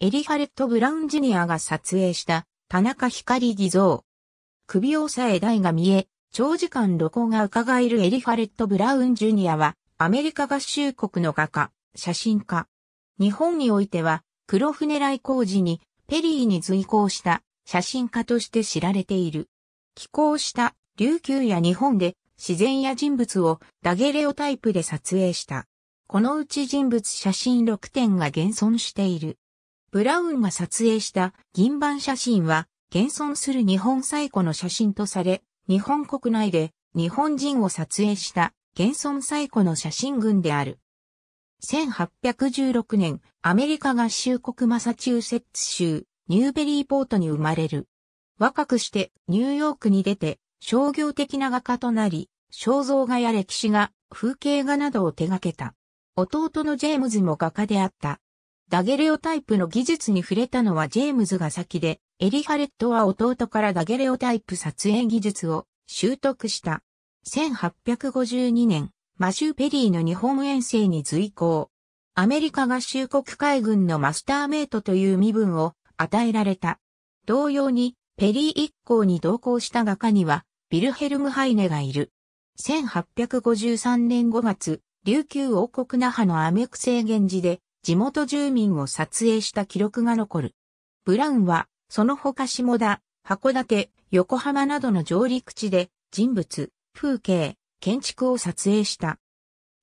エリファレット・ブラウン・ジュニアが撮影した田中光偽造。首をさえ台が見え、長時間露光が伺えるエリファレット・ブラウン・ジュニアは、アメリカ合衆国の画家、写真家。日本においては、黒船来工事に、ペリーに随行した写真家として知られている。寄港した琉球や日本で自然や人物をダゲレオタイプで撮影した。このうち人物写真6点が現存している。ブラウンが撮影した銀版写真は、現存する日本最古の写真とされ、日本国内で日本人を撮影した現存最古の写真群である。1816年、アメリカ合衆国マサチューセッツ州、ニューベリーポートに生まれる。若くしてニューヨークに出て商業的な画家となり、肖像画や歴史画、風景画などを手掛けた。弟のジェームズも画家であった。ダゲレオタイプの技術に触れたのはジェームズが先で、エリハレットは弟からダゲレオタイプ撮影技術を習得した。1852年、マシューペリーの日本遠征に随行。アメリカ合衆国海軍のマスターメイトという身分を与えられた。同様に、ペリー一行に同行した画家には、ビルヘルム・ハイネがいる。1853年5月、琉球王国那覇のアメクセ源氏で、地元住民を撮影した記録が残る。ブラウンは、その他下田、函館、横浜などの上陸地で、人物、風景、建築を撮影した。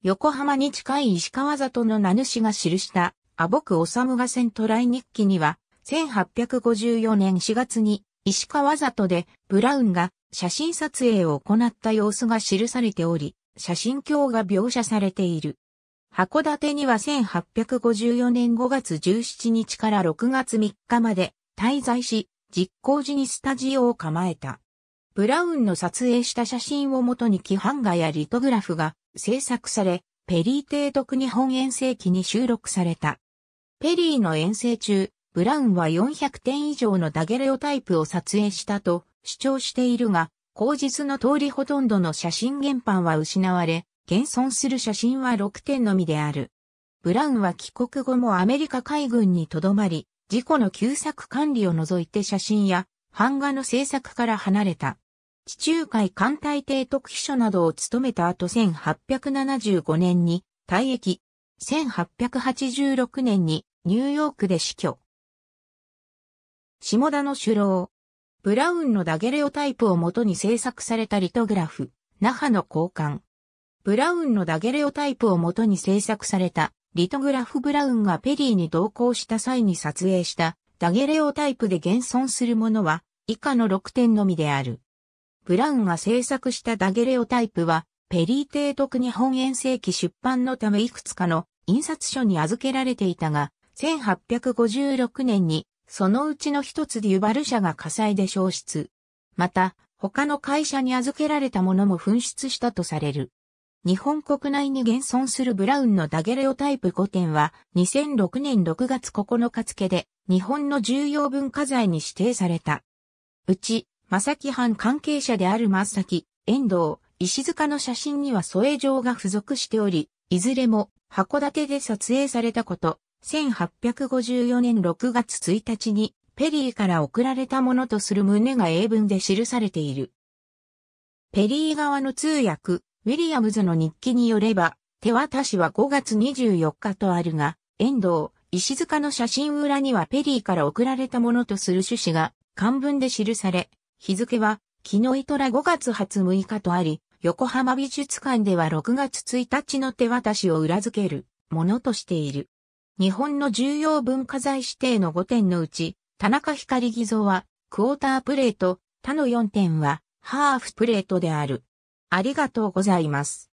横浜に近い石川里の名主が記した、阿木治が戦トライ日記には、1854年4月に、石川里で、ブラウンが写真撮影を行った様子が記されており、写真鏡が描写されている。函館には1854年5月17日から6月3日まで滞在し、実行時にスタジオを構えた。ブラウンの撮影した写真をもとに規範画やリトグラフが制作され、ペリー提督日本遠征記に収録された。ペリーの遠征中、ブラウンは400点以上のダゲレオタイプを撮影したと主張しているが、口実の通りほとんどの写真原版は失われ、現存する写真は6点のみである。ブラウンは帰国後もアメリカ海軍に留まり、事故の旧作管理を除いて写真や版画の制作から離れた。地中海艦隊提督秘書などを務めた後1875年に退役。1886年にニューヨークで死去。下田の首郎。ブラウンのダゲレオタイプをもとに制作されたリトグラフ、那覇の交換。ブラウンのダゲレオタイプをもとに制作された、リトグラフ・ブラウンがペリーに同行した際に撮影したダゲレオタイプで現存するものは以下の6点のみである。ブラウンが制作したダゲレオタイプは、ペリー提督日本遠征期出版のためいくつかの印刷所に預けられていたが、1856年にそのうちの一つデュバル社が火災で消失。また、他の会社に預けられたものも紛失したとされる。日本国内に現存するブラウンのダゲレオタイプ5点は2006年6月9日付で日本の重要文化財に指定された。うち、正木藩関係者である正木、遠藤、石塚の写真には添え状が付属しており、いずれも函館で撮影されたこと、1854年6月1日にペリーから送られたものとする旨が英文で記されている。ペリー側の通訳、ウィリアムズの日記によれば、手渡しは5月24日とあるが、遠藤、石塚の写真裏にはペリーから送られたものとする趣旨が、漢文で記され、日付は、昨日イトら5月20 6日とあり、横浜美術館では6月1日の手渡しを裏付けるものとしている。日本の重要文化財指定の5点のうち、田中光偽造は、クォータープレート、他の4点は、ハーフプレートである。ありがとうございます。